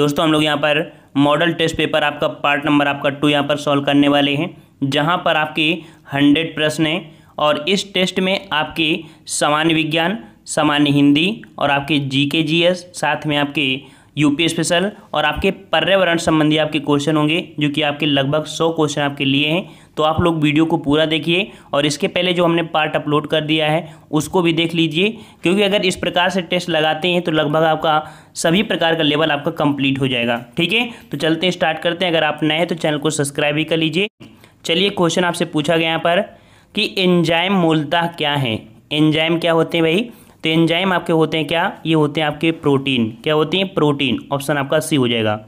दोस्तों हम लोग यहाँ पर मॉडल टेस्ट पेपर आपका पार्ट नंबर आपका टू यहाँ पर सॉल्व करने वाले हैं जहाँ पर आपके हंड्रेड प्रश्न हैं और इस टेस्ट में आपके सामान्य विज्ञान सामान्य हिंदी और आपके जी के जी एस साथ में आपके यूपी स्पेशल और आपके पर्यावरण संबंधी आपके क्वेश्चन होंगे जो कि आपके लगभग सौ क्वेश्चन आपके लिए हैं तो आप लोग वीडियो को पूरा देखिए और इसके पहले जो हमने पार्ट अपलोड कर दिया है उसको भी देख लीजिए क्योंकि अगर इस प्रकार से टेस्ट लगाते हैं तो लगभग आपका सभी प्रकार का लेवल आपका कंप्लीट हो जाएगा ठीक है तो चलते हैं स्टार्ट करते हैं अगर आप नए हैं तो चैनल को सब्सक्राइब भी कर लीजिए चलिए क्वेश्चन आपसे पूछा गया यहाँ पर कि एंजाइम मूलता क्या है एंजाइम क्या होते हैं भाई तो एंजाइम आपके होते हैं क्या ये होते हैं आपके प्रोटीन क्या होते हैं प्रोटीन ऑप्शन आपका सी हो जाएगा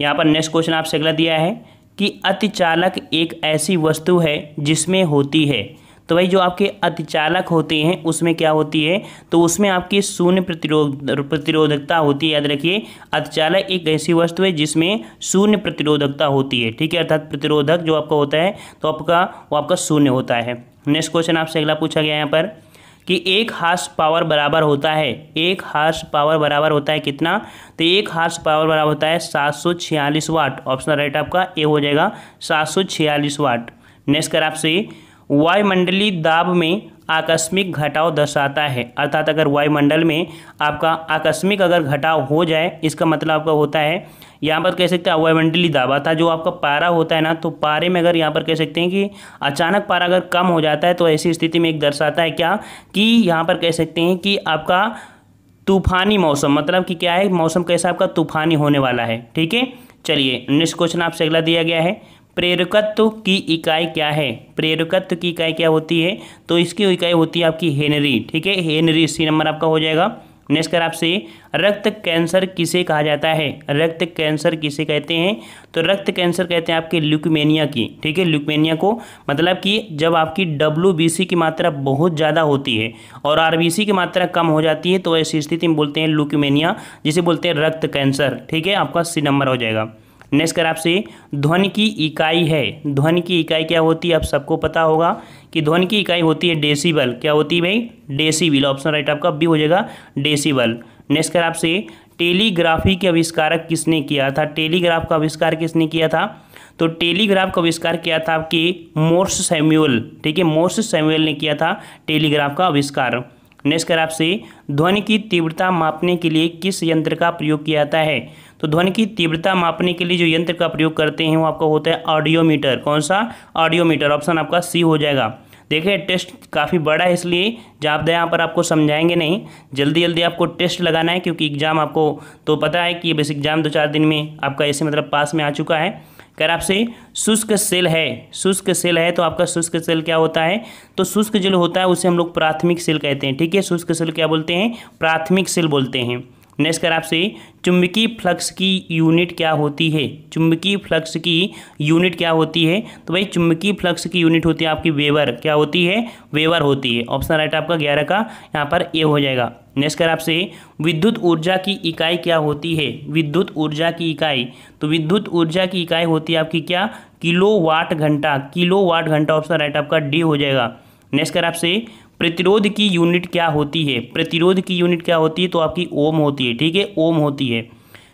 यहाँ पर नेक्स्ट क्वेश्चन आपसे अगला दिया है कि अतिचालक एक ऐसी वस्तु है जिसमें होती है तो भाई जो आपके अतिचालक होते हैं उसमें क्या होती है तो उसमें आपकी शून्य प्रतिरोध प्रतिरोधकता होती है याद रखिए अतिचालक एक ऐसी वस्तु है जिसमें शून्य प्रतिरोधकता होती है ठीक है अर्थात प्रतिरोधक जो आपका होता है तो आपका वो आपका शून्य होता है नेक्स्ट क्वेश्चन आपसे अगला पूछा गया यहाँ पर कि एक हार्स पावर बराबर होता है एक हार्स पावर बराबर होता है कितना तो एक हार्स पावर बराबर होता है सात सौ छियालीस वाट ऑप्शन राइट आपका ए हो जाएगा सात सौ छियालीस वाट नेक्स्ट कर आपसे वायुमंडली दाब में आकस्मिक घटाव दर्शाता है अर्थात अगर वायुमंडल में आपका आकस्मिक अगर घटाव हो जाए इसका मतलब आपका होता है यहाँ पर कह सकते हैं अवेवेंटली दाबा था जो आपका पारा होता है ना तो पारे में अगर यहाँ पर कह सकते हैं कि अचानक पारा अगर कम हो जाता है तो ऐसी स्थिति में एक दर्शाता है क्या कि यहाँ पर कह सकते हैं कि आपका तूफानी मौसम मतलब कि क्या है मौसम कैसा आपका तूफानी होने वाला है ठीक है चलिए नेक्स्ट क्वेश्चन आपसे अगला दिया गया है प्रेरकत्व की इकाई क्या है प्रेरकत्व की इकाई क्या होती है तो इसकी इकाई होती है आपकी हेनरी ठीक है हेनरी सी नंबर आपका हो जाएगा नेक्स्ट कर आपसे रक्त कैंसर किसे कहा जाता है रक्त कैंसर किसे कहते हैं तो रक्त कैंसर कहते हैं आपके ल्यूकमेनिया की ठीक है ल्यूकमेनिया को मतलब कि जब आपकी डब्ल्यू की मात्रा बहुत ज़्यादा होती है और आर की मात्रा कम हो जाती है तो ऐसी स्थिति में बोलते हैं ल्यूकमेनिया जिसे बोलते हैं रक्त कैंसर ठीक है आपका सी नंबर हो जाएगा नेक्स्ट कर आपसे ध्वनि की इकाई है ध्वनि की इकाई क्या होती है आप सबको पता होगा कि ध्वनि की इकाई होती है डेसीबल क्या होती है भाई डेसीबल ऑप्शन राइट आपका बी हो जाएगा डेसीबल नेक्स्ट कर आपसे टेलीग्राफी के आविष्कारक किसने किया था टेलीग्राफ का आविष्कार किसने किया था तो टेलीग्राफ का आविष्कार किया था आपके मोर्स सेम्यूअल ठीक है मोर्स सेम्यूअल ने किया था टेलीग्राफ का आविष्कार नेक्स्ट कर आपसे ध्वनि की तीव्रता मापने के लिए किस यंत्र का प्रयोग किया जाता है तो ध्वनि की तीव्रता मापने के लिए जो यंत्र का प्रयोग करते हैं वो आपका होता है ऑडियोमीटर कौन सा ऑडियोमीटर ऑप्शन आपका सी हो जाएगा देखिए टेस्ट काफ़ी बड़ा है इसलिए दें यहाँ पर आपको समझाएंगे नहीं जल्दी जल्दी आपको टेस्ट लगाना है क्योंकि एग्ज़ाम आपको तो पता है कि बस एग्ज़ाम दो चार दिन में आपका ऐसे मतलब पास में आ चुका है रहा आपसे शुष्क सेल है शुष्क सेल है तो आपका शुष्क सेल क्या होता है तो शुष्क जल होता है उसे हम लोग प्राथमिक सेल कहते हैं ठीक है शुष्क सेल क्या बोलते हैं प्राथमिक सेल बोलते हैं नेक्स्ट कर आपसे चुंबकीय फ्लक्स की यूनिट क्या होती है चुंबकीय फ्लक्स की यूनिट क्या होती है तो भाई चुंबकीय फ्लक्स की यूनिट होती है आपकी वेवर क्या होती है वेवर होती है ऑप्शन राइट आपका ग्यारह का यहाँ पर ए हो जाएगा नेक्स्ट कर आपसे विद्युत ऊर्जा की इकाई क्या होती है विद्युत ऊर्जा की इकाई तो विद्युत ऊर्जा की इकाई होती है आपकी क्या किलो वाट घंटा किलो वाट घंटा ऑप्शन राइट आपका डी हो जाएगा नेक्स्ट कर आपसे प्रतिरोध की यूनिट क्या होती है प्रतिरोध की यूनिट क्या होती है तो आपकी ओम होती है ठीक है ओम होती है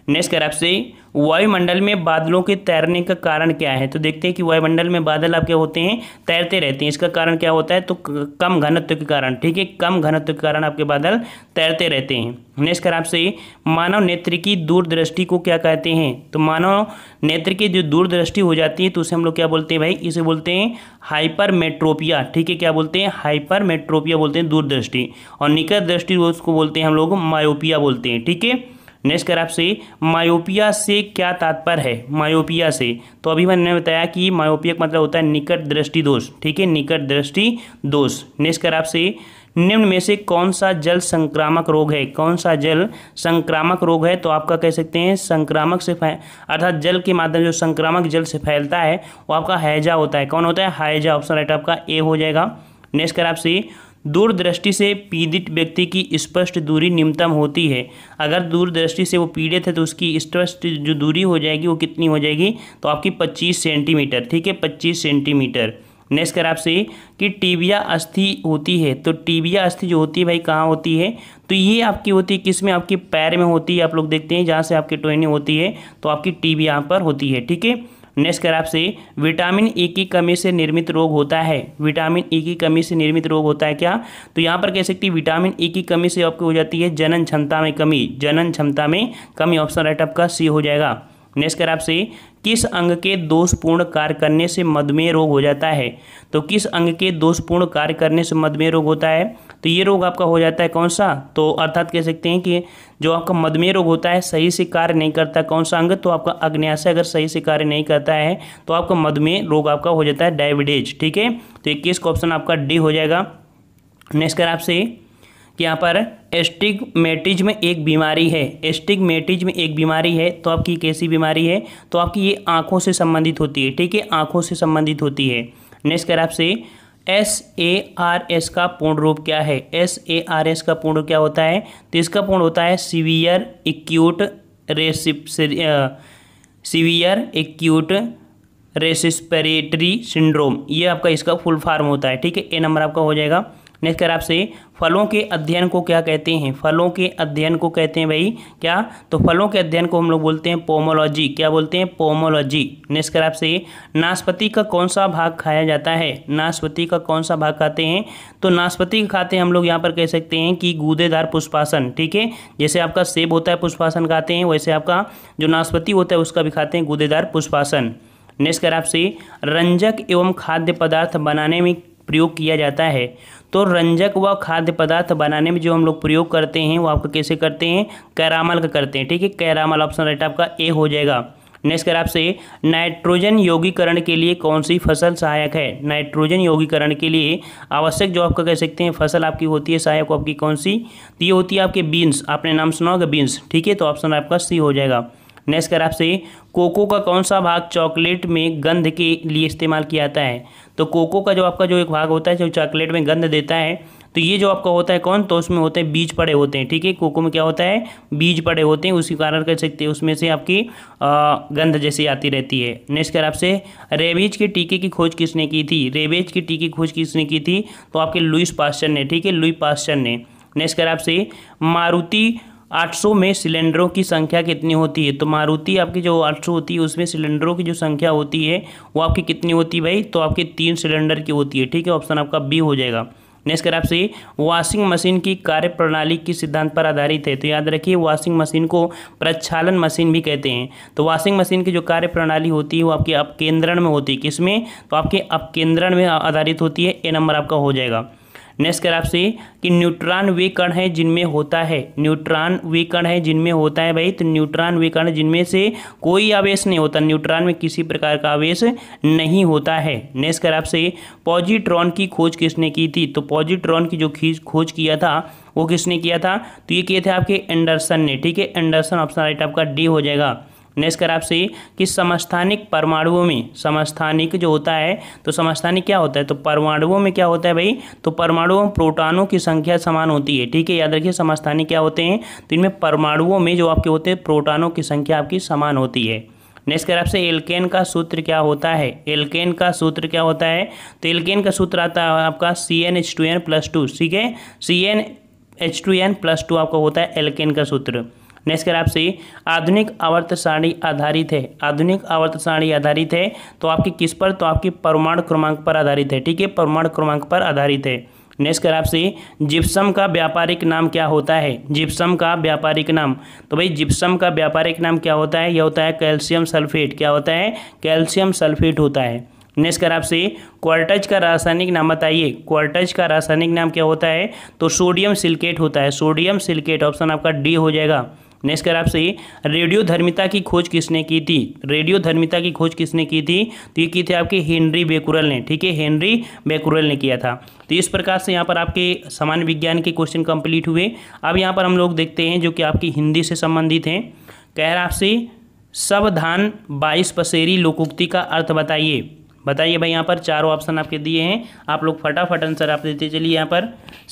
नेक्स्ट कर आपसे वायुमंडल में बादलों के तैरने का कारण क्या है तो देखते हैं कि वायुमंडल में बादल आपके होते हैं तैरते रहते हैं इसका कारण क्या होता है तो कम घनत्व के कारण ठीक है कम घनत्व के कारण आपके बादल तैरते रहते हैं नेक्स्ट कर आपसे मानव नेत्र की दूरदृष्टि को क्या कहते हैं तो मानव नेत्र की जो दूरदृष्टि हो जाती है तो उसे हम लोग क्या बोलते हैं भाई इसे बोलते हैं हाइपरमेट्रोपिया ठीक है क्या बोलते हैं हाइपरमेट्रोपिया बोलते हैं दूरदृष्टि और निकट दृष्टि उसको बोलते हैं हम लोग मायोपिया बोलते हैं ठीक है नेक्स्ट कर आपसे मायोपिया से क्या तात्पर्य है मायोपिया से तो अभी मैंने बताया कि मायोपिया का मतलब होता है निकट दृष्टि दोष ठीक है निकट दृष्टि दोष नेक्स्ट कर आपसे निम्न में से कौन सा जल संक्रामक रोग है कौन सा जल संक्रामक रोग है तो आपका कह सकते हैं संक्रामक से अर्थात जल के माध्यम जो संक्रामक जल से फैलता है वो आपका हैजा होता है कौन होता है हैजा ऑप्शन राइट आपका ए हो जाएगा नेक्स्ट कर आपसे दूरदृष्टि से पीड़ित व्यक्ति की स्पष्ट दूरी न्यूनतम होती है अगर दूरदृष्टि से वो पीड़ित है तो उसकी स्पष्ट जो दूरी हो जाएगी वो कितनी हो जाएगी तो आपकी पच्चीस सेंटीमीटर ठीक है पच्चीस सेंटीमीटर नेक्स्ट कर आपसे कि टीबिया अस्थि होती है तो टीबिया अस्थि जो होती है भाई कहाँ होती है तो ये आपकी होती है किस में आपके पैर में होती है आप लोग देखते हैं जहाँ से आपकी टोहनी होती है तो आपकी टीबिया यहाँ पर होती है ठीक है नेक्स्ट कर आपसे विटामिन ई की कमी से निर्मित रोग होता है विटामिन ई e की कमी से निर्मित रोग होता है क्या तो यहाँ पर कह सकती विटामिन ई e की कमी से आपकी हो जाती है जनन क्षमता में कमी जनन क्षमता में कमी ऑप्शन राइट आपका सी हो जाएगा नेक्स्ट कर आपसे किस अंग के दोषपूर्ण कार्य करने से मधुमेह रोग हो जाता है तो किस अंग के दोषपूर्ण कार्य करने से मधुमेह रोग होता है तो ये रोग आपका हो जाता है कौन सा तो अर्थात कह सकते हैं कि जो आपका मधुमेह रोग होता है सही से कार्य नहीं करता कौन सा अंग तो आपका अग्न्याशय अगर सही से कार्य नहीं करता है तो आपका मधुमेह रोग आपका हो जाता है डायबिटीज ठीक है तो इक्कीस का ऑप्शन आपका डी हो जाएगा नेक्स्ट कर आपसे यहाँ पर में एक बीमारी है में एक बीमारी है तो आपकी कैसी बीमारी है तो आपकी ये आँखों से संबंधित होती है ठीक है आँखों से संबंधित होती है नेक्स्ट कर आपसे एस ए आर एस का पूर्ण रूप क्या है एस ए आर एस का पूर्ण क्या होता है तो इसका पूर्ण होता है सीवियर एक्यूट रेसिप सीवियर एक्यूट रेसिस्परेटरी सिंड्रोम ये आपका इसका फुल फॉर्म होता है ठीक है ए नंबर आपका हो जाएगा नेक्स्ट कह रहा आपसे फलों के अध्ययन को क्या कहते हैं फलों के अध्ययन को कहते हैं भाई क्या तो फलों के अध्ययन को हम लोग बोलते हैं पोमोलॉजी क्या बोलते हैं पोमोलॉजी नेक्स्ट कर आपसे नाशपति का कौन सा भाग खाया जाता है नाशपति का कौन सा भाग खाते हैं तो नाशपति खाते हैं हम लोग यहाँ पर कह सकते हैं कि गूदेदार पुष्पासन ठीक है जैसे आपका सेब होता है पुष्पासन खाते हैं वैसे आपका जो नाशपति होता है उसका भी खाते हैं गूदेदार पुष्पासन नेक्स्ट कर आपसे रंजक एवं खाद्य पदार्थ बनाने में प्रयोग किया जाता है तो रंजक व खाद्य पदार्थ बनाने में जो हम लोग प्रयोग करते हैं वो आपका कैसे करते हैं कैरामल का करते हैं ठीक है कैरामल ऑप्शन राइट आपका ए हो जाएगा नेक्स्ट कर आपसे नाइट्रोजन योगीकरण के लिए कौन सी फसल सहायक है नाइट्रोजन योगीकरण के लिए आवश्यक जो आपका कह सकते हैं फसल आपकी होती है सहायक आपकी कौन सी तो ये होती है आपके बीन्स आपने नाम सुना होगा बीन्स ठीक है तो ऑप्शन आपका सी हो जाएगा नेक्स्ट कर आपसे कोको का कौन सा भाग चॉकलेट में गंध के लिए इस्तेमाल किया जाता है तो कोको का जो आपका जो एक भाग होता है जो चॉकलेट में गंध देता है तो ये जो आपका होता है कौन तो उसमें होते हैं बीज पड़े होते हैं ठीक है कोको में क्या होता है बीज पड़े होते हैं उसी कारण कह सकते हैं उसमें से आपकी गंध जैसी आती रहती है नेक्स्ट कर आपसे रेबीज के टीके की खोज किसने की थी रेबेज की टीके की खोज किसने की थी तो आपके लुइस पास्चर ने ठीक है लुई पास्चर ने नेक्स्ट कर आपसे मारुति 800 में सिलेंडरों की संख्या कितनी होती है तो मारुति आपकी जो 800 होती है उसमें सिलेंडरों की जो संख्या होती है वो आपकी कितनी होती है भाई तो आपकी तीन सिलेंडर की होती है ठीक है ऑप्शन आपका बी हो जाएगा नेक्स्ट कर आपसे वॉशिंग मशीन की कार्य प्रणाली किस सिद्धांत पर आधारित है तो याद रखिए वॉशिंग मशीन को प्रक्षालन मशीन भी कहते हैं तो वॉशिंग मशीन की जो कार्य प्रणाली होती है वो आपके अपकेंद्रण में होती है किसमें तो आपके अपकेंद्रण में आधारित होती है ए नंबर आपका हो जाएगा नेक्स्ट कर आपसे कि न्यूट्रॉन वे कण है जिनमें होता है न्यूट्रॉन वे कण है जिनमें होता है भाई तो न्यूट्रॉन वे कण जिनमें से कोई आवेश नहीं होता न्यूट्रॉन में किसी प्रकार का आवेश नहीं होता है नेक्स्ट कर आपसे पॉजिट्रॉन की खोज किसने की थी तो पॉजिट्रॉन की जो खोज किया था वो किसने किया था तो ये किए थे आपके एंडरसन ने ठीक है एंडरसन ऑप्शन राइट आपका डी हो जाएगा नेक्स्ट कर आपसे कि समस्थानिक परमाणुओं में समस्थानिक जो होता है तो समस्थानिक क्या होता है तो परमाणुओं में क्या होता है भाई तो परमाणुओं प्रोटानों की संख्या समान होती है ठीक है याद रखिए समस्थानिक क्या होते हैं तो इनमें परमाणुओं में जो आपके होते हैं प्रोटानों की संख्या आपकी समान होती है नेक्स्ट कर आपसे एल्केन का सूत्र क्या होता है एल्केन का सूत्र क्या होता है तो एल्केन का सूत्र आता है आपका C N H two N plus two ठीक है C N H two N plus two आपका होता है एल्केन का सूत्र नेक्स्ट कर आपसे आधुनिक आवर्त सारणी आधारित है आधुनिक आवर्त सारणी आधारित है तो आपकी किस पर तो आपकी परमाणु क्रमांक पर आधारित है ठीक है परमाणु क्रमांक पर आधारित है नेक्स्ट कर आपसे जिप्सम का व्यापारिक नाम क्या होता है जिप्सम का व्यापारिक नाम तो भाई जिप्सम का व्यापारिक नाम क्या होता है यह होता है कैल्शियम सल्फेट क्या होता है कैल्शियम सल्फेट होता है नेक्स्ट कर आपसे क्वार्टज का रासायनिक नाम बताइए क्वार्टज का रासायनिक नाम क्या होता है तो सोडियम सिल्केट होता है सोडियम सिल्केट ऑप्शन आपका डी हो जाएगा नेक्स्ट कर आपसे रेडियो धर्मिता की खोज किसने की थी रेडियो धर्मिता की खोज किसने की थी तो ये की थी आपके हेनरी बेकुरल ने ठीक है हेनरी बेकुरल ने किया था तो इस प्रकार से यहाँ पर आपके सामान्य विज्ञान के क्वेश्चन कंप्लीट हुए अब यहाँ पर हम लोग देखते हैं जो कि आपकी हिंदी से संबंधित हैं कह रहा आपसे सवधान बाईस पसेरी लोकोक्ति का अर्थ बताइए बताइए भाई यहाँ पर चारों ऑप्शन आपके दिए हैं आप लोग फटाफट आंसर आप देते चलिए यहाँ पर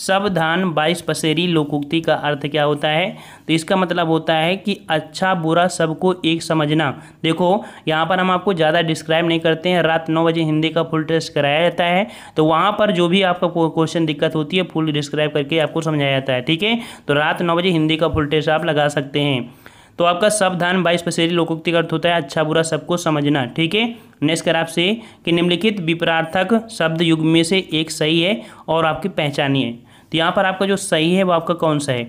सब धान बाईस पसेरी लोकोक्ति का अर्थ क्या होता है तो इसका मतलब होता है कि अच्छा बुरा सबको एक समझना देखो यहाँ पर हम आपको ज़्यादा डिस्क्राइब नहीं करते हैं रात नौ बजे हिंदी का फुल टेस्ट कराया जाता है तो वहाँ पर जो भी आपका क्वेश्चन दिक्कत होती है फुल डिस्क्राइब करके आपको समझाया जाता है ठीक है तो रात नौ बजे हिंदी का फुल टेस्ट आप लगा सकते हैं तो आपका बाईस पसेरी लोकोक्ति का अर्थ होता है अच्छा बुरा सबको समझना ठीक है नेक्स्ट कर आपसे कि निम्नलिखित विपरार्थक शब्द युग में से एक सही है और आपकी है तो यहाँ पर आपका जो सही है वो आपका कौन सा है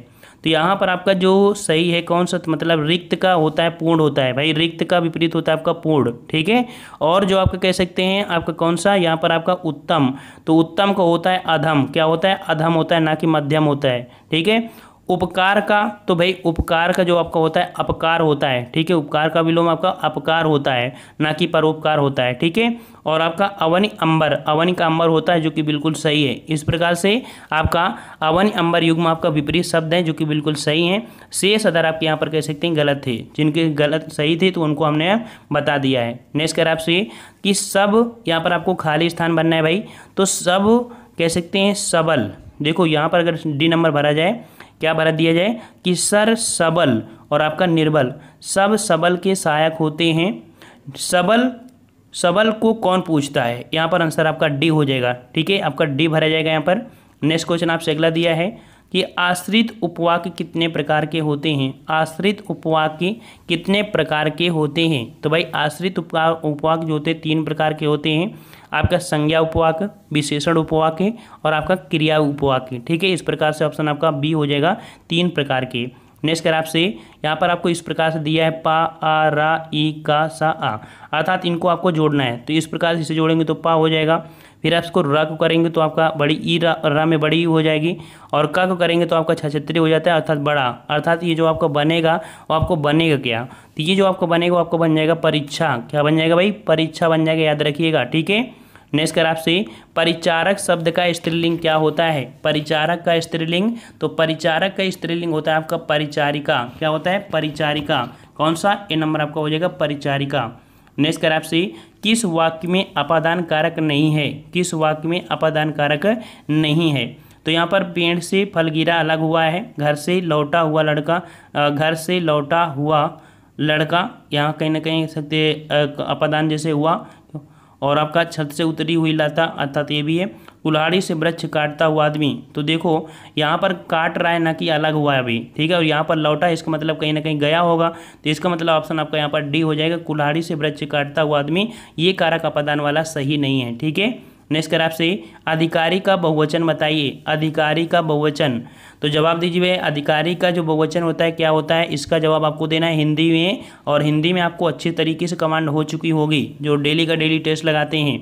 तो यहाँ पर आपका जो सही है कौन सा तो मतलब रिक्त का होता है पूर्ण होता है भाई रिक्त का विपरीत होता है आपका पूर्ण ठीक है और जो आपका कह सकते हैं आपका कौन सा यहाँ पर आपका उत्तम तो उत्तम का होता है अधम क्या होता है अधम होता है ना कि मध्यम होता है ठीक है उपकार का तो भाई उपकार का जो आपका होता है अपकार होता है ठीक है उपकार का विलोम आपका अपकार होता है ना कि परोपकार होता है ठीक है और आपका अवनि अंबर अवनि का अंबर होता है जो कि बिल्कुल सही है इस प्रकार से आपका अवनि अंबर युग्म आपका विपरीत शब्द है जो कि बिल्कुल सही है शेष अदर आप यहाँ पर कह सकते हैं गलत थे जिनके गलत सही थे तो उनको हमने बता दिया है नेक्स्ट कर आपसे कि सब यहाँ पर आपको खाली स्थान बनना है भाई तो सब कह सकते हैं सबल देखो यहाँ पर अगर डी नंबर भरा जाए क्या भारत दिया जाए कि सर सबल और आपका निर्बल सब सबल के सहायक होते हैं सबल सबल को कौन पूछता है यहाँ पर आंसर आपका डी हो जाएगा ठीक है आपका डी भरा जाएगा यहाँ पर नेक्स्ट क्वेश्चन आपसे अगला दिया है कि आश्रित उपवाक्य कितने प्रकार के होते हैं आश्रित उपवाक्य कितने प्रकार के होते हैं तो भाई आश्रित उपवाक जो होते हैं तीन प्रकार के होते हैं आपका संज्ञा उपवाक विशेषण उपवाक है और आपका क्रिया उपवाक है ठीक है इस प्रकार से ऑप्शन आपका बी हो जाएगा तीन प्रकार के नेक्स्ट कर आपसे यहाँ पर आपको इस प्रकार से दिया है पा आ रा ई का सा आ अर्थात इनको आपको जोड़ना है तो इस प्रकार से इसे जोड़ेंगे तो पा हो जाएगा फिर आप इसको रा को करेंगे तो आपका बड़ी ई रा, रा में बड़ी ई हो जाएगी और का को करेंगे तो आपका छछत्री हो जाता है अर्थात बड़ा अर्थात ये जो आपका बनेगा वो आपको बनेगा क्या तो ये जो आपको बनेगा वो आपको बन जाएगा परीक्षा क्या बन जाएगा भाई परीक्षा बन जाएगा याद रखिएगा ठीक है नेक्स्ट कर आपसे परिचारक शब्द का स्त्रीलिंग क्या होता है परिचारक का स्त्रीलिंग तो परिचारक का स्त्रीलिंग होता है आपका परिचारिका क्या होता है परिचारिका कौन सा ए नंबर आपका हो जाएगा परिचारिका नेक्स्ट कर आपसे किस वाक्य में अपादान कारक नहीं है किस वाक्य में अपादान कारक नहीं है तो यहाँ पर पेड़ से फल गिरा अलग हुआ है घर से लौटा हुआ लड़का घर से लौटा हुआ लड़का यहाँ कहीं ना कहीं सकते अपादान जैसे हुआ और आपका छत से उतरी हुई लता अर्थात ये भी है कुल्हाड़ी से वृक्ष काटता हुआ आदमी तो देखो यहाँ पर काट रहा है ना कि अलग हुआ है अभी ठीक है और यहाँ पर लौटा है इसका मतलब कहीं ना कहीं गया होगा तो इसका मतलब ऑप्शन आपका यहाँ पर डी हो जाएगा कुल्हाड़ी से वृक्ष काटता हुआ आदमी ये कारक अपदान वाला सही नहीं है ठीक है नेक्स्ट कर आपसे अधिकारी का बहुवचन बताइए अधिकारी का बहुवचन तो जवाब दीजिए अधिकारी का जो बहुवचन होता है क्या होता है इसका जवाब आपको देना है हिंदी में और हिंदी में आपको अच्छे तरीके से कमांड हो चुकी होगी जो डेली का डेली टेस्ट लगाते हैं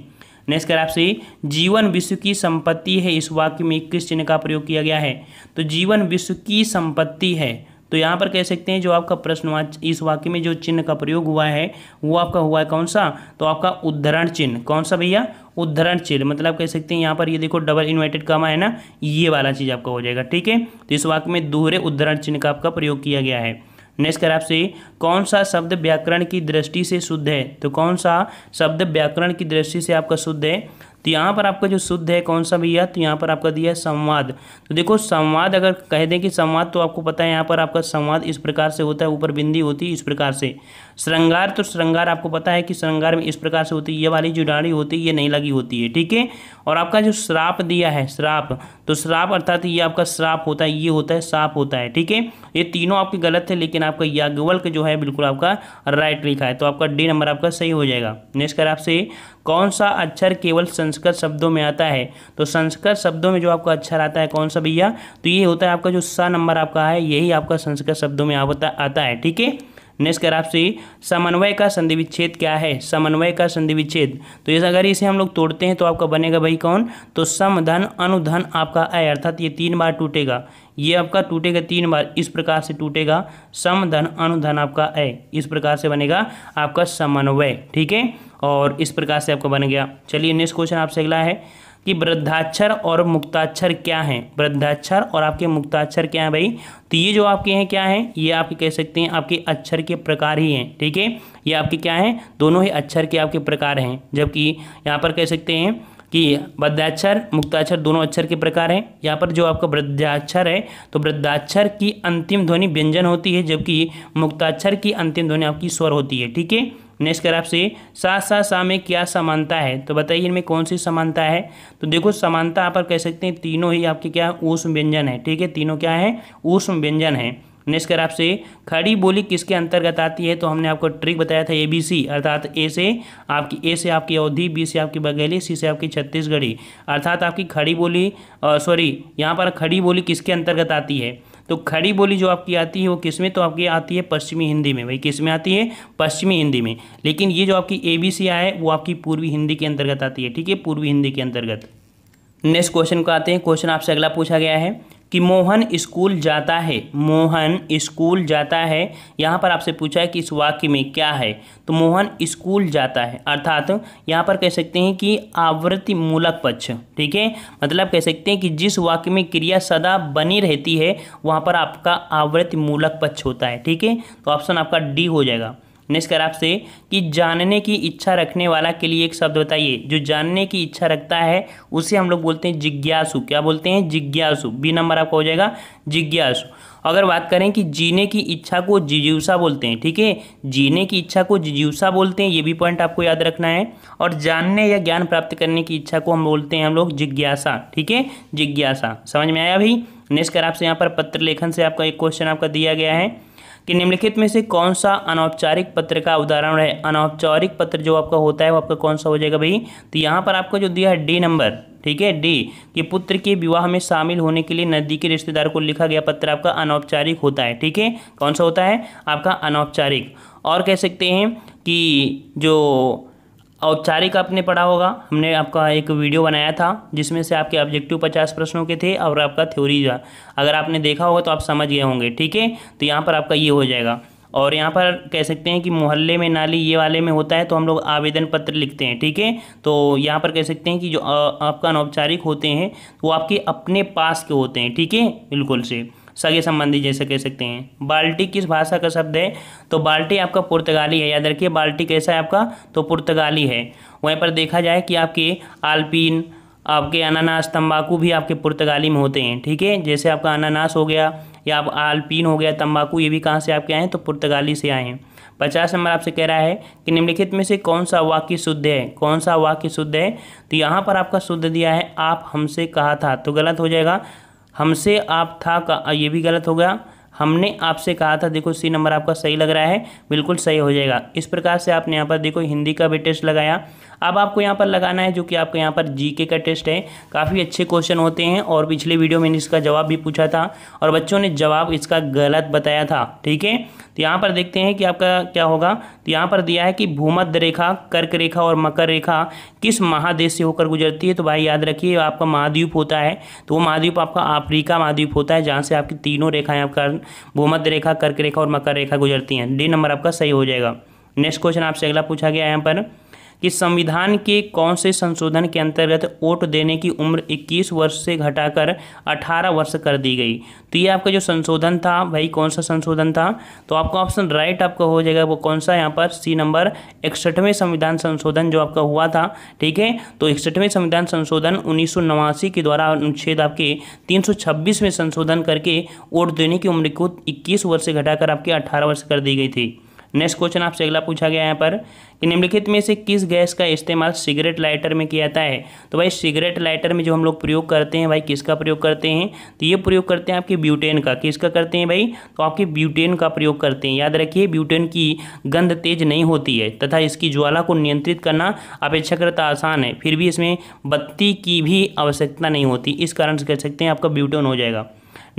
नेक्स्ट कर आपसे जीवन विश्व की संपत्ति है इस वाक्य में किस चिन्ह का प्रयोग किया गया है तो जीवन विश्व की संपत्ति है तो यहाँ पर कह सकते हैं जो आपका प्रश्न इस वाक्य में जो चिन्ह का प्रयोग हुआ है वो आपका हुआ है कौन सा तो आपका उद्धरण चिन्ह कौन सा भैया उद्धरण चिन्ह मतलब कह सकते हैं यहाँ पर ये देखो डबल इन्वर्टेड कामा है ना ये वाला चीज़ आपका हो जाएगा ठीक है तो इस वाक्य में दोहरे उद्धरण चिन्ह का आपका प्रयोग किया गया है नेक्स्ट कर आपसे कौन सा शब्द व्याकरण की दृष्टि से शुद्ध है तो कौन सा शब्द व्याकरण की दृष्टि से आपका शुद्ध है तो यहाँ पर आपका जो शुद्ध है कौन सा भैया तो यहाँ पर आपका दिया है संवाद तो देखो संवाद अगर कह दें कि संवाद तो आपको पता है यहाँ पर आपका संवाद इस प्रकार से होता है ऊपर बिंदी होती है इस प्रकार से श्रृंगार तो श्रृंगार आपको पता है कि श्रृंगार में इस प्रकार से होती है ये वाली जो डाढ़ी होती है ये नहीं लगी होती है ठीक है और आपका जो श्राप दिया है श्राप तो श्राप अर्थात ये आपका श्राप होता है ये होता है साप होता है ठीक है ये तीनों आपके गलत है लेकिन आपका याज्ञवल्क जो है बिल्कुल आपका राइट लिखा है तो आपका डी नंबर आपका सही हो जाएगा नेक्स्ट कर आपसे कौन सा अक्षर केवल संस्कृत शब्दों में आता है तो संस्कृत शब्दों में जो आपका अक्षर आता है कौन सा भैया तो ये होता है आपका जो सा नंबर आपका है यही आपका संस्कृत शब्दों में आता है ठीक है नेक्स्ट कर आपसे समन्वय का संधि विच्छेद क्या है समन्वय का संधि विच्छेद तो इस अगर इसे हम लोग तोड़ते हैं तो आपका बनेगा भाई कौन तो समधन अनुधन आपका आय अर्थात ये तीन बार टूटेगा ये आपका टूटेगा तीन बार इस प्रकार से टूटेगा समधन अनुधन आपका अय इस प्रकार से बनेगा आपका समन्वय ठीक है और इस प्रकार से आपका बन गया चलिए नेक्स्ट क्वेश्चन आपसे अगला है कि वृद्धाक्षर और मुक्ताक्षर क्या हैं वृद्धाक्षर और आपके मुक्ताक्षर क्या हैं भाई तो ये जो आपके हैं क्या हैं ये आपके कह सकते हैं आपके अक्षर के प्रकार ही हैं ठीक है ये आपके क्या हैं दोनों ही अक्षर के आपके प्रकार हैं जबकि यहाँ पर कह सकते हैं कि वृद्धाक्षर मुक्ताक्षर दोनों अक्षर के प्रकार हैं यहाँ पर जो आपका वृद्धाक्षर है तो वृद्धाक्षर की अंतिम ध्वनि व्यंजन होती है जबकि मुक्ताक्षर की अंतिम ध्वनि आपकी स्वर होती है ठीक है नेक्स्ट कर आपसे सा सा सा में क्या समानता है तो बताइए इनमें कौन सी समानता है तो देखो समानता आप कह सकते हैं तीनों ही आपके क्या उष्म व्यंजन है ठीक है तीनों क्या है उष्म व्यंजन है नेक्स्ट कर आपसे खड़ी बोली किसके अंतर्गत आती है तो हमने आपको ट्रिक बताया था ए बी सी अर्थात ए से आपकी ए से आपकी अवधि बी से आपकी बघेली सी से आपकी छत्तीसगढ़ी अर्थात आपकी खड़ी बोली सॉरी यहाँ पर खड़ी बोली किसके अंतर्गत आती है तो खड़ी बोली जो आपकी आती है वो किस में तो आपकी आती है पश्चिमी हिंदी में भाई किस में आती है पश्चिमी हिंदी में लेकिन ये जो आपकी ए बी सी आए वो आपकी पूर्वी हिंदी के अंतर्गत आती है ठीक है पूर्वी हिंदी के अंतर्गत नेक्स्ट क्वेश्चन को आते हैं क्वेश्चन आपसे अगला पूछा गया है कि मोहन स्कूल जाता है मोहन स्कूल जाता है यहाँ पर आपसे पूछा है कि इस वाक्य में क्या है तो मोहन स्कूल जाता है अर्थात यहाँ पर कह सकते हैं कि आवृत्ति मूलक पक्ष ठीक है मतलब कह सकते हैं कि जिस वाक्य में क्रिया सदा बनी रहती है वहाँ पर आपका आवृत्ति मूलक पक्ष होता है ठीक है तो ऑप्शन आपका डी हो जाएगा नेक्स्ट कर आपसे कि जानने की इच्छा रखने वाला के लिए एक शब्द बताइए जो जानने की इच्छा रखता है उसे हम लोग बोलते हैं जिज्ञासु क्या बोलते हैं जिज्ञासु बी नंबर आपका हो जाएगा जिज्ञासु अगर बात करें कि जीने की इच्छा को जिज्यूसा बोलते हैं ठीक है जीने की इच्छा को जिज्यूसा बोलते हैं ये भी पॉइंट आपको याद रखना है और जानने या ज्ञान प्राप्त करने की इच्छा को हम बोलते हैं हम लोग जिज्ञासा ठीक है जिज्ञासा समझ में आया भाई नेक्स्ट कर आपसे यहाँ पर पत्र लेखन से आपका एक क्वेश्चन आपका दिया गया है कि निम्नलिखित में से कौन सा अनौपचारिक पत्र का उदाहरण है अनौपचारिक पत्र जो आपका होता है वो आपका कौन सा हो जाएगा भाई तो यहाँ पर आपको जो दिया है डी नंबर ठीक है डी कि पुत्र के विवाह में शामिल होने के लिए नजदीकी रिश्तेदार को लिखा गया पत्र आपका अनौपचारिक होता है ठीक है कौन सा होता है आपका अनौपचारिक और कह सकते हैं कि जो औपचारिक आपने पढ़ा होगा हमने आपका एक वीडियो बनाया था जिसमें से आपके ऑब्जेक्टिव पचास प्रश्नों के थे और आपका थ्योरी था अगर आपने देखा होगा तो आप समझ गए होंगे ठीक है तो यहाँ पर आपका ये हो जाएगा और यहाँ पर कह सकते हैं कि मोहल्ले में नाली ये वाले में होता है तो हम लोग आवेदन पत्र लिखते हैं ठीक है तो यहाँ पर कह सकते हैं कि जो आपका अनौपचारिक होते हैं वो आपके अपने पास के होते हैं ठीक है बिल्कुल से सगे संबंधी जैसे कह सकते हैं बाल्टी किस भाषा का शब्द है तो बाल्टी आपका पुर्तगाली है याद रखिए बाल्टी कैसा है आपका तो पुर्तगाली है वहीं पर देखा जाए कि आपके आलपीन आपके अनानास तंबाकू भी आपके पुर्तगाली में होते हैं ठीक है जैसे आपका अनानास हो गया या आप आलपीन हो गया तंबाकू ये भी कहाँ से आपके आए हैं तो पुर्तगाली से आए हैं पचास नंबर आपसे कह रहा है कि निम्नलिखित में से कौन सा वाक्य शुद्ध है कौन सा वाक्य शुद्ध है तो यहाँ पर आपका शुद्ध दिया है आप हमसे कहा था तो गलत हो जाएगा हमसे आप था का ये भी गलत हो गया हमने आपसे कहा था देखो सी नंबर आपका सही लग रहा है बिल्कुल सही हो जाएगा इस प्रकार से आपने यहाँ पर देखो हिंदी का भी टेस्ट लगाया अब आपको यहाँ पर लगाना है जो कि आपके यहाँ पर जीके का टेस्ट है काफ़ी अच्छे क्वेश्चन होते हैं और पिछले वीडियो में इसका जवाब भी पूछा था और बच्चों ने जवाब इसका गलत बताया था ठीक है तो यहाँ पर देखते हैं कि आपका क्या होगा तो यहाँ पर दिया है कि भूमध्य रेखा कर्क रेखा और मकर रेखा किस महादेश से होकर गुजरती है तो भाई याद रखिए आपका महाद्वीप होता है तो वो महाद्वीप आपका अफ्रीका महाद्वीप होता है जहाँ से आपकी तीनों रेखाएं आपका भूमध्य रेखा कर्क रेखा और मकर रेखा गुजरती हैं डी नंबर आपका सही हो जाएगा नेक्स्ट क्वेश्चन आपसे अगला पूछा गया यहाँ पर कि संविधान के कौन से संशोधन के अंतर्गत वोट देने की उम्र 21 वर्ष से घटाकर 18 वर्ष कर दी गई तो ये आपका जो संशोधन था भाई कौन सा संशोधन था तो आपका ऑप्शन राइट आपका हो जाएगा वो कौन सा यहाँ पर सी नंबर इकसठवें संविधान संशोधन जो आपका हुआ था ठीक है तो इकसठवें संविधान संशोधन उन्नीस के द्वारा अनुच्छेद आपके तीन में संशोधन करके वोट देने की उम्र को इक्कीस वर्ष से घटाकर आपके अठारह वर्ष कर दी गई थी नेक्स्ट क्वेश्चन आपसे अगला पूछा गया यहाँ पर कि निम्नलिखित में से किस गैस का इस्तेमाल सिगरेट लाइटर में किया जाता है तो भाई सिगरेट लाइटर में जो हम लोग प्रयोग करते हैं भाई किसका प्रयोग करते हैं तो ये प्रयोग करते हैं आपके ब्यूटेन का किसका करते हैं भाई तो आपके ब्यूटेन का प्रयोग करते हैं याद रखिए ब्यूटेन की गंध तेज नहीं होती है तथा इसकी ज्वाला को नियंत्रित करना अपेक्षाकृत आसान है फिर भी इसमें बत्ती की भी आवश्यकता नहीं होती इस कारण से कह सकते हैं आपका ब्यूटेन हो जाएगा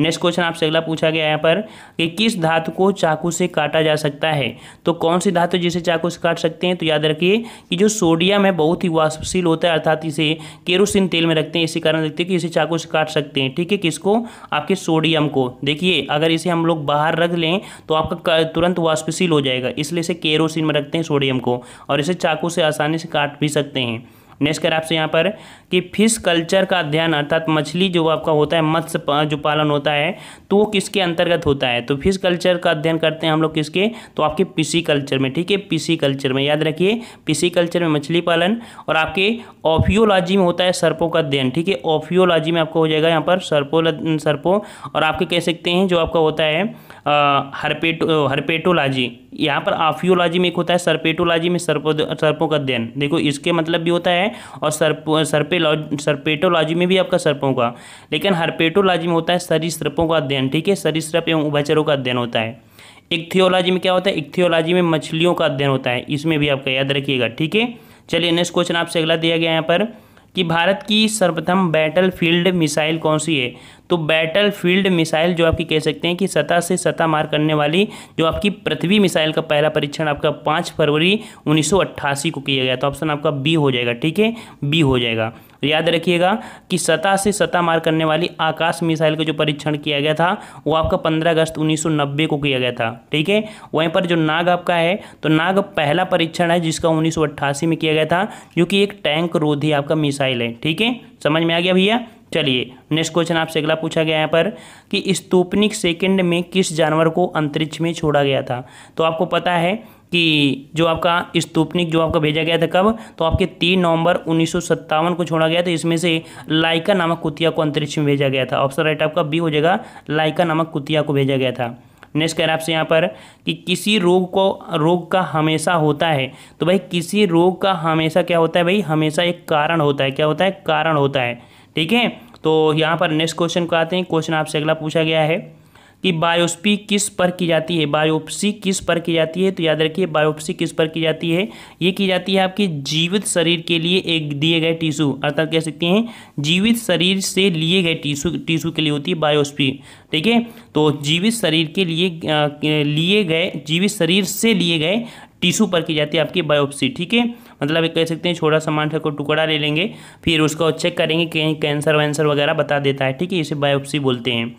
नेक्स्ट क्वेश्चन आपसे अगला पूछा गया यहाँ पर कि किस धातु को चाकू से काटा जा सकता है तो कौन सी धातु जिसे चाकू से काट सकते हैं तो याद रखिए कि जो सोडियम है बहुत ही वाष्पशील होता है अर्थात इसे केरोसिन तेल में रखते हैं इसी कारण देखते हैं कि इसे चाकू से काट सकते हैं ठीक है किसको आपके सोडियम को देखिए अगर इसे हम लोग बाहर रख लें तो आपका तुरंत वाष्पशील हो जाएगा इसलिए इसे केरोसिन में रखते हैं सोडियम को और इसे चाकू से आसानी से काट भी सकते हैं नेक्स्ट कर आपसे यहाँ पर कि फिश कल्चर का अध्ययन अर्थात मछली जो आपका होता है मत्स्य जो पालन होता है तो वो किसके अंतर्गत होता है तो फिश कल्चर का अध्ययन करते हैं हम लोग किसके तो आपके पीसी कल्चर में ठीक है पीसी कल्चर में याद रखिए पीसी कल्चर में मछली पालन और आपके ऑफियोलॉजी में होता है सर्पों का अध्ययन ठीक है ऑफियोलॉजी में आपको हो जाएगा यहाँ पर सर्पो सर्पो और आपके कह सकते हैं जो आपका होता है हरपेटो हरपेटोलॉजी यहाँ पर आफियोलॉजी में एक होता है सरपेटोलॉजी में सर्पो सर्पों का अध्ययन देखो इसके मतलब भी होता है और सर्प सर्पेलॉजी सर्पेटोलॉजी में भी आपका सर्पों का लेकिन हरपेटोलॉजी में होता है सरी सर्पों का अध्ययन ठीक है सर्प एवं उभयचरों का अध्ययन होता है इक्थियोलॉजी में क्या होता है इक्थियोलॉजी में मछलियों का अध्ययन होता है इसमें भी आपका याद रखिएगा ठीक है चलिए नेक्स्ट क्वेश्चन आपसे अगला दिया गया यहाँ पर कि भारत की सर्वप्रथम बैटल फील्ड मिसाइल कौन सी है तो बैटल फील्ड मिसाइल जो आपकी कह सकते हैं कि सतह से सतह मार करने वाली जो आपकी पृथ्वी मिसाइल का पहला परीक्षण आपका पाँच फरवरी 1988 को किया गया तो ऑप्शन आपका बी हो जाएगा ठीक है बी हो जाएगा तो याद रखिएगा कि सतह से सतह मार करने वाली आकाश मिसाइल का जो परीक्षण किया गया था वो आपका पंद्रह अगस्त 1990 को किया गया था ठीक है वहीं पर जो नाग आपका है तो नाग पहला परीक्षण है जिसका उन्नीस में किया गया था जो कि एक टैंक रोधी आपका मिसाइल है ठीक है समझ में आ गया भैया चलिए नेक्स्ट क्वेश्चन आपसे अगला पूछा गया यहाँ पर कि स्तूपनिक सेकंड में किस जानवर को अंतरिक्ष में छोड़ा गया था तो आपको पता है कि जो आपका स्तूपनिक जो आपका भेजा गया था कब तो आपके तीन नवंबर उन्नीस को छोड़ा गया था इसमें से लाइका नामक कुतिया को अंतरिक्ष में भेजा गया था ऑप्शन राइट आपका बी हो जाएगा लाइका नामक कुतिया को भेजा गया था नेक्स्ट कह रहा आपसे यहाँ पर कि किसी रोग को रोग का हमेशा होता है तो भाई किसी रोग का हमेशा क्या होता है भाई हमेशा एक कारण होता है क्या होता है कारण होता है ठीक है तो यहाँ पर नेक्स्ट क्वेश्चन को आते हैं क्वेश्चन आपसे अगला पूछा गया है कि बायोस्पी किस पर की जाती है बायोप्सी किस पर की जाती है तो याद रखिए बायोप्सी किस पर की जाती है ये की जाती है आपके जीवित शरीर के लिए एक दिए गए टीशू अर्थात कह सकते हैं जीवित शरीर से लिए गए टीशू टीशू के लिए होती है बायोस्पी ठीक है तो जीवित शरीर के लिए लिए गए जीवित शरीर से लिए गए टिशू पर की जाती है आपकी बायोप्सी ठीक है मतलब कह सकते हैं छोटा सामान का को टुकड़ा ले लेंगे फिर उसको चेक करेंगे कहीं कैंसर वैंसर वगैरह बता देता है ठीक है इसे बायोप्सी बोलते हैं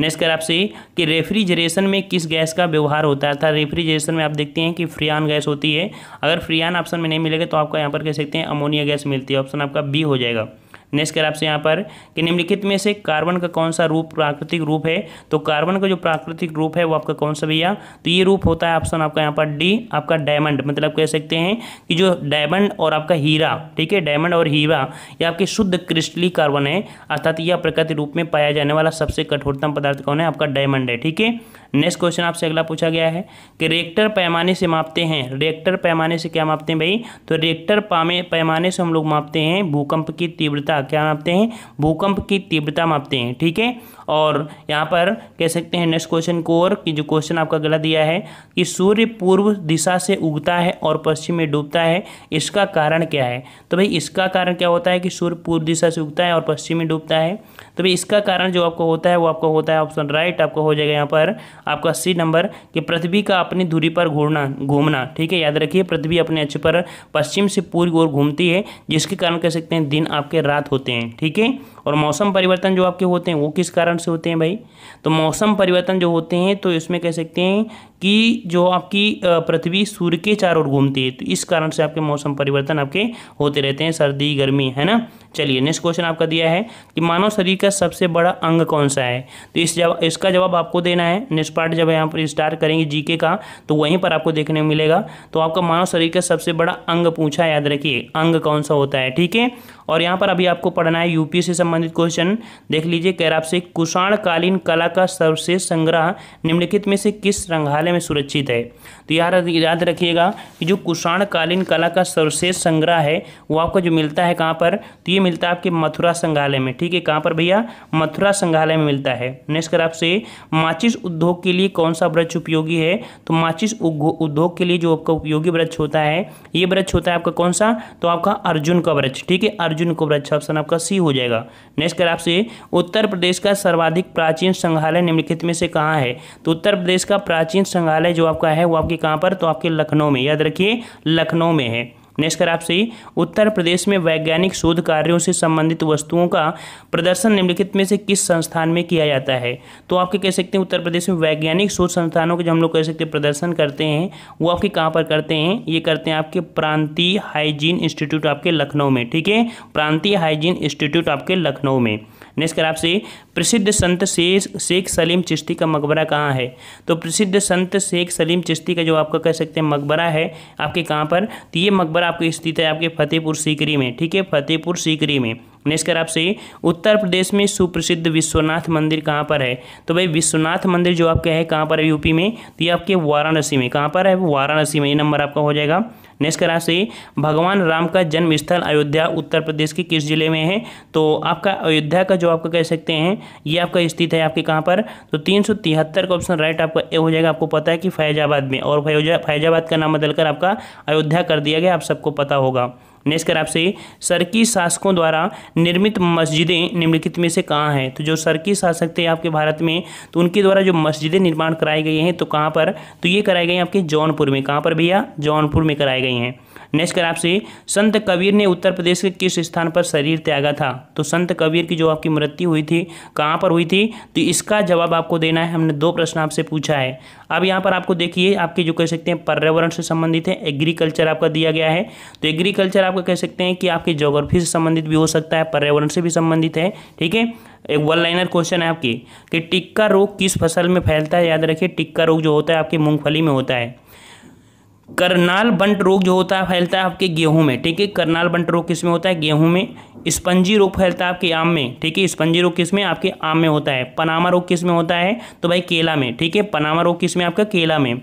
नेक्स्ट कर आपसे कि रेफ्रिजरेशन में किस गैस का व्यवहार होता है अर्थात रेफ्रिजरेशन में आप देखते हैं कि फ्रियान गैस होती है अगर फ्रियान ऑप्शन में नहीं मिलेगा तो आपको यहाँ पर कह सकते हैं अमोनिया गैस मिलती है ऑप्शन आपका बी हो जाएगा नेक्स्ट कर आपसे यहाँ पर कि निम्नलिखित में से कार्बन का कौन सा रूप प्राकृतिक रूप है तो कार्बन का जो प्राकृतिक रूप है वो आपका कौन सा भैया तो ये रूप होता है ऑप्शन आपका यहाँ पर डी आपका डायमंड मतलब कह सकते हैं कि जो डायमंड और आपका हीरा ठीक है डायमंड और हीरा ये आपके शुद्ध क्रिस्टली कार्बन है अर्थात यह प्रकृति रूप में पाया जाने वाला सबसे कठोरतम पदार्थ कौन है आपका डायमंड है ठीक है नेक्स्ट क्वेश्चन आपसे अगला पूछा गया है कि रेक्टर पैमाने से मापते हैं रेक्टर पैमाने से क्या मापते हैं भाई तो रेक्टर पामे पैमाने से हम लोग मापते हैं भूकंप की तीव्रता क्या मापते हैं भूकंप की तीव्रता मापते हैं ठीक है और यहाँ पर कह सकते हैं नेक्स्ट क्वेश्चन को और कि जो क्वेश्चन आपका गलत दिया है कि सूर्य पूर्व दिशा से उगता है और पश्चिम में डूबता है इसका कारण क्या है तो भाई इसका कारण क्या होता है कि सूर्य पूर्व दिशा से उगता है और पश्चिम में डूबता है तो भाई इसका कारण जो आपको होता है वो आपको होता है ऑप्शन राइट आपको हो जाएगा यहाँ पर आपका सी नंबर कि पृथ्वी का अपनी दूरी पर घूमना घूमना ठीक है याद रखिए पृथ्वी अपने अच्छे पर पश्चिम से पूर्व ओर घूमती है जिसके कारण कह सकते हैं दिन आपके रात होते हैं ठीक है और मौसम परिवर्तन जो आपके होते हैं वो किस कारण से होते हैं भाई तो मौसम परिवर्तन जो होते हैं तो इसमें कह सकते हैं कि जो आपकी पृथ्वी सूर्य के चारों ओर घूमती है तो इस कारण से आपके मौसम परिवर्तन आपके होते रहते हैं सर्दी गर्मी है ना चलिए नेक्स्ट क्वेश्चन आपका दिया है कि मानव शरीर का सबसे बड़ा अंग कौन सा है तो इस जवाब इसका जवाब आपको देना है नेक्स्ट पार्ट जब यहाँ पर स्टार्ट करेंगे जीके का तो वहीं पर आपको देखने मिलेगा तो आपका मानव शरीर का सबसे बड़ा अंग पूछा याद रखिए अंग कौन सा होता है ठीक है और यहाँ पर अभी आपको पढ़ना है यूपी से संबंधित क्वेश्चन देख लीजिए कह रहा आपसे कुषाणकालीन कला का सर्वश्रेष्ठ संग्रह निम्नलिखित में से किस संग्रहालय में सुरक्षित है तो यार याद रखिएगा कि जो कुषाणकालीन कला का सर्वश्रेष्ठ संग्रह है वो आपको जो मिलता है कहाँ पर तो ये मिलता है आपके मथुरा संग्रहालय में ठीक है कहाँ पर भैया मथुरा संग्रहालय में मिलता है नेक्स्ट कर आपसे माचिस उद्योग के लिए कौन सा वृक्ष उपयोगी है तो माचिस उद्योग के लिए जो आपका उपयोगी वृक्ष होता है ये वृक्ष होता है आपका कौन सा तो आपका अर्जुन का वृक्ष ठीक है अर्जुन को अच्छा ऑप्शन आपका सी हो जाएगा नेक्स्ट कर आपसे उत्तर प्रदेश का सर्वाधिक प्राचीन संग्रहालय निम्नलिखित में से कहाँ है तो उत्तर प्रदेश का प्राचीन संग्रहालय जो आपका है वो आपके कहाँ पर तो आपके लखनऊ में याद रखिए लखनऊ में है नेक्स्ट कर आपसे उत्तर प्रदेश में वैज्ञानिक शोध कार्यों से संबंधित वस्तुओं का प्रदर्शन निम्नलिखित में से किस संस्थान में किया जाता है तो आपके कह सकते हैं उत्तर प्रदेश में वैज्ञानिक शोध संस्थानों के जो हम लोग कह सकते हैं प्रदर्शन करते हैं वो आपके कहाँ पर करते हैं ये करते हैं आपके प्रांतीय हाइजीन इंस्टीट्यूट आपके लखनऊ में ठीक है प्रांतीय हाइजीन इंस्टीट्यूट आपके लखनऊ में नेक्स्ट कर आपसे प्रसिद्ध संत शेख शेख सलीम चिश्ती का मकबरा कहाँ है तो प्रसिद्ध संत शेख सलीम चिश्ती का जो आपका कह सकते हैं मकबरा है आपके कहाँ पर तो ये मकबरा आपको स्थित है आपके फतेहपुर सीकरी में ठीक है फतेहपुर सीकरी में नेक्स्ट कर आपसे उत्तर प्रदेश में सुप्रसिद्ध विश्वनाथ मंदिर कहाँ पर है तो भाई विश्वनाथ मंदिर जो आपका है कहाँ पर है यूपी में तो ये आपके वाराणसी में कहाँ पर है वाराणसी में ये नंबर आपका हो जाएगा नेक्स्ट करा से भगवान राम का जन्म स्थल अयोध्या उत्तर प्रदेश के किस जिले में है तो आपका अयोध्या का जो आपका कह सकते हैं ये आपका स्थित है आपके कहाँ पर तो तीन का ऑप्शन राइट आपका ए हो जाएगा आपको पता है कि फैजाबाद में और फैजाबाद का नाम बदलकर आपका अयोध्या कर दिया गया आप सबको पता होगा नेक्स्ट कर आपसे सरकी शासकों द्वारा निर्मित मस्जिदें निम्नलिखित में से कहाँ हैं तो जो सरकी शासक थे आपके भारत में तो उनके द्वारा जो मस्जिदें निर्माण कराई गई हैं तो कहाँ पर तो ये कराई गई हैं आपके जौनपुर में कहाँ पर भैया जौनपुर में कराई गई हैं नेक्स्ट कर आपसे संत कबीर ने उत्तर प्रदेश के किस स्थान पर शरीर त्यागा था तो संत कबीर की जो आपकी मृत्यु हुई थी कहाँ पर हुई थी तो इसका जवाब आपको देना है हमने दो प्रश्न आपसे पूछा है अब यहाँ पर आपको देखिए आपके जो कह सकते हैं पर्यावरण से संबंधित है एग्रीकल्चर आपका दिया गया है तो एग्रीकल्चर आपका कह सकते हैं कि आपकी जोग्राफी से संबंधित भी हो सकता है पर्यावरण से भी संबंधित है ठीक है एक वन लाइनर क्वेश्चन है आपकी कि टिक्का रोग किस फसल में फैलता है याद रखिए टिक्का रोग जो होता है आपकी मूंगफली में होता है करनाल बंट रोग जो होता है फैलता है आपके गेहूं में ठीक है करनाल बंट रोग किसमें होता है गेहूं में स्पंजी रोग फैलता है आपके आम में ठीक है स्पंजी रोग किसमें आपके आम में होता है पनामा रोग किस में होता है तो भाई केला में ठीक है पनामा रोग किस में आपका केला में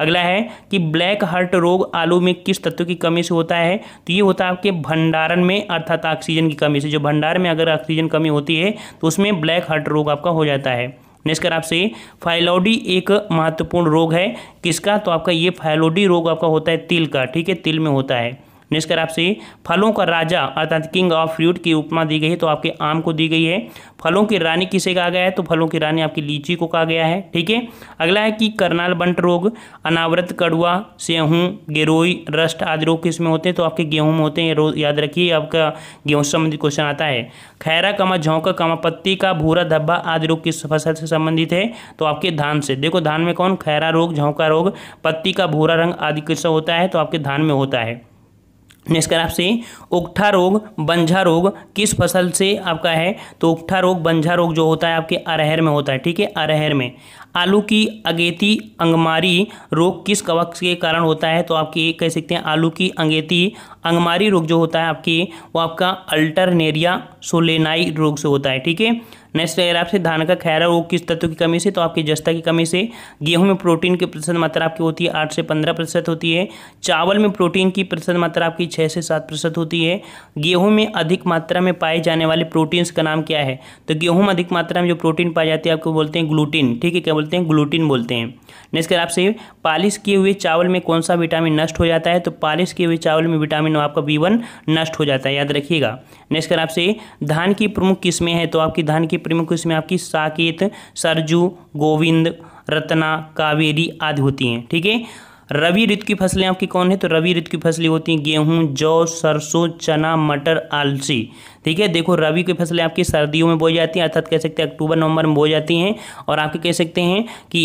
अगला है कि ब्लैक हार्ट रोग आलू में किस तत्व की कमी से होता है तो ये होता है आपके भंडारण में अर्थात ऑक्सीजन की कमी से जो भंडार में अगर ऑक्सीजन कमी होती है तो उसमें ब्लैक हार्ट रोग आपका हो जाता है नेक्स्ट कर आपसे फाइलोडी एक महत्वपूर्ण रोग है किसका तो आपका ये फाइलोडी रोग आपका होता है तिल का ठीक है तिल में होता है नेक्स्ट आपसे फलों का राजा अर्थात किंग ऑफ फ्रूट की उपमा दी गई है तो आपके आम को दी गई है फलों की रानी किसे कहा गया है तो फलों की रानी आपकी लीची को कहा गया है ठीक है अगला है कि करनाल बंट रोग अनावृत कड़ुआ सेहूँ गेरोई रस्ट आदि रोग किस में होते हैं तो आपके गेहूं में होते हैं रोज याद रखिए आपका गेहूं से संबंधित क्वेश्चन आता है खैरा कमा झोंका कमा पत्ती का भूरा धब्बा आदि रोग किस फसल से संबंधित है तो आपके धान से देखो धान में कौन खैरा रोग झोंका रोग पत्ती का भूरा रंग आदि किस होता है तो आपके धान में होता है नेक्स्ट आपसे उगठा रोग बंझा रोग किस फसल से आपका है तो उगठा रोग बंझा रोग जो होता है आपके अरहर में होता है ठीक है अरहर में आलू की अगेती अंगमारी रोग किस कवक के कारण होता है तो आपकी कह सकते हैं आलू की अंगेती अंगमारी रोग जो होता है आपकी वो आपका अल्टरनेरिया सोलेनाई रोग से होता है ठीक है नेक्स्ट अगर आपसे धान का खैरा रोग किस तत्व की कमी से तो आपकी जस्ता की कमी से गेहूँ में प्रोटीन की प्रतिशत मात्रा आपकी होती है आठ से पंद्रह प्रतिशत होती है चावल में प्रोटीन की प्रतिशत मात्रा आपकी छः से सात प्रतिशत होती है गेहूँ में अधिक मात्रा में पाए जाने वाले प्रोटीन्स का नाम क्या है तो गेहूँ में अधिक मात्रा में जो प्रोटीन पाई जाती है आपको बोलते हैं ग्लूटीन ठीक है क्या बोलते हैं ग्लूटीन बोलते हैं नेक्स्ट आपसे पालिश किए हुए चावल में कौन सा विटामिन नष्ट हो जाता है तो पालिश किए हुए चावल में विटामिन आपका बी नष्ट हो जाता है याद रखिएगा नेक्स्ट आपसे धान की प्रमुख किस्में हैं तो आपकी धान की प्रमुख इसमें आपकी साकेत सरजू गोविंद रत्ना कावेरी आदि होती हैं ठीक है रवि ऋतु की फसलें आपकी कौन है तो रवि ऋतु की फसलें होती हैं गेहूं जौ सरसों चना मटर आलसी ठीक है देखो रवि की फसलें आपकी सर्दियों में बोई जाती हैं अर्थात कह सकते हैं अक्टूबर नवंबर में बोई जाती हैं और आपके कह सकते हैं कि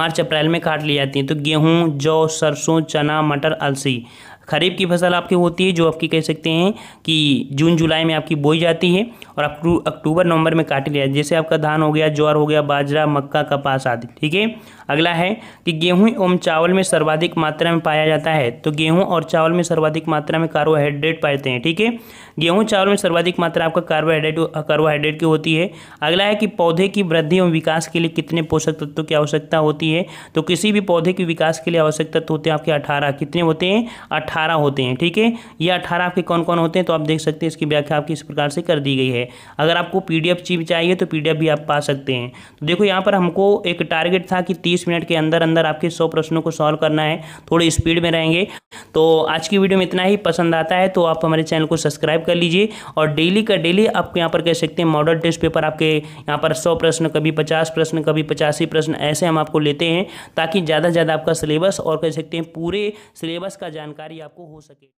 मार्च अप्रैल में काट ली जाती हैं तो गेहूँ जौ सरसों चना मटर अलसी खरीफ की फसल आपकी होती है जो आपकी कह सकते हैं कि जून जुलाई में आपकी बोई जाती है और अक्टूबर नवंबर में काट लिया जैसे आपका धान हो गया ज्वार हो गया बाजरा मक्का कपास आदि ठीक है अगला है कि गेहूं एवं चावल में सर्वाधिक मात्रा में पाया जाता है तो गेहूं और चावल में सर्वाधिक मात्रा में कार्बोहाइड्रेट पाए जाते हैं ठीक है गेहूं चावल में सर्वाधिक मात्रा आपका कार्बोहाइड्रेट कार्बोहाइड्रेट की होती है अगला है कि पौधे की वृद्धि एवं विकास के लिए कितने पोषक तत्वों की आवश्यकता होती है तो किसी भी पौधे के विकास के लिए आवश्यक तत्व होते हैं आपके अठारह कितने होते हैं अठारह होते हैं ठीक है ये अठारह आपके कौन कौन होते हैं तो आप देख सकते हैं इसकी व्याख्या आपकी इस प्रकार से कर दी गई है अगर आपको पी डी चाहिए तो पी भी आप पा सकते हैं तो देखो यहाँ पर हमको एक टारगेट था कि तीस मिनट के अंदर अंदर आपके सौ प्रश्नों को सॉल्व करना है थोड़ी स्पीड में रहेंगे तो आज की वीडियो में इतना ही पसंद आता है तो आप हमारे चैनल को सब्सक्राइब कर लीजिए और डेली का डेली आप यहाँ पर कह सकते हैं मॉडल टेस्ट पेपर आपके यहाँ पर सौ प्रश्न कभी पचास प्रश्न कभी पचासी प्रश्न ऐसे हम आपको लेते हैं ताकि ज़्यादा से ज़्यादा आपका सिलेबस और कह सकते हैं पूरे सिलेबस का जानकारी आपको हो सके